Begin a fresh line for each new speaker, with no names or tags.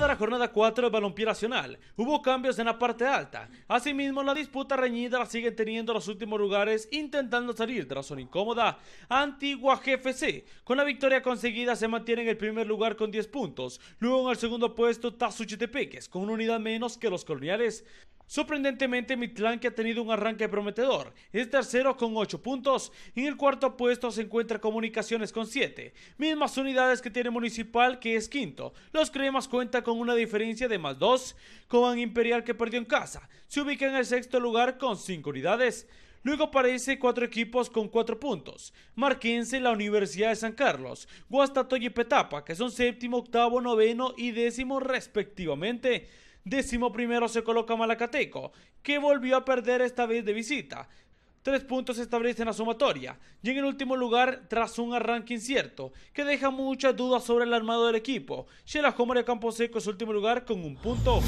de la jornada 4 del balompié nacional, hubo cambios en la parte alta. Asimismo, la disputa reñida la siguen teniendo los últimos lugares, intentando salir de la zona incómoda. Antigua GFC, con la victoria conseguida, se mantiene en el primer lugar con 10 puntos. Luego en el segundo puesto, Tazuchitepeques, con una unidad menos que los coloniales. Sorprendentemente, Mitlán, que ha tenido un arranque prometedor, es tercero con 8 puntos. En el cuarto puesto se encuentra Comunicaciones con 7, mismas unidades que tiene Municipal, que es quinto. Los Cremas cuenta con una diferencia de más 2. Coban Imperial, que perdió en casa, se ubica en el sexto lugar con 5 unidades. Luego aparece cuatro equipos con cuatro puntos. Marquense, la Universidad de San Carlos, Guastatoya y Petapa, que son séptimo, octavo, noveno y décimo respectivamente. Décimo primero se coloca Malacateco, que volvió a perder esta vez de visita. Tres puntos se establecen la sumatoria y en el último lugar tras un arranque incierto que deja muchas dudas sobre el armado del equipo. el Homer de Camposeco es último lugar con un punto.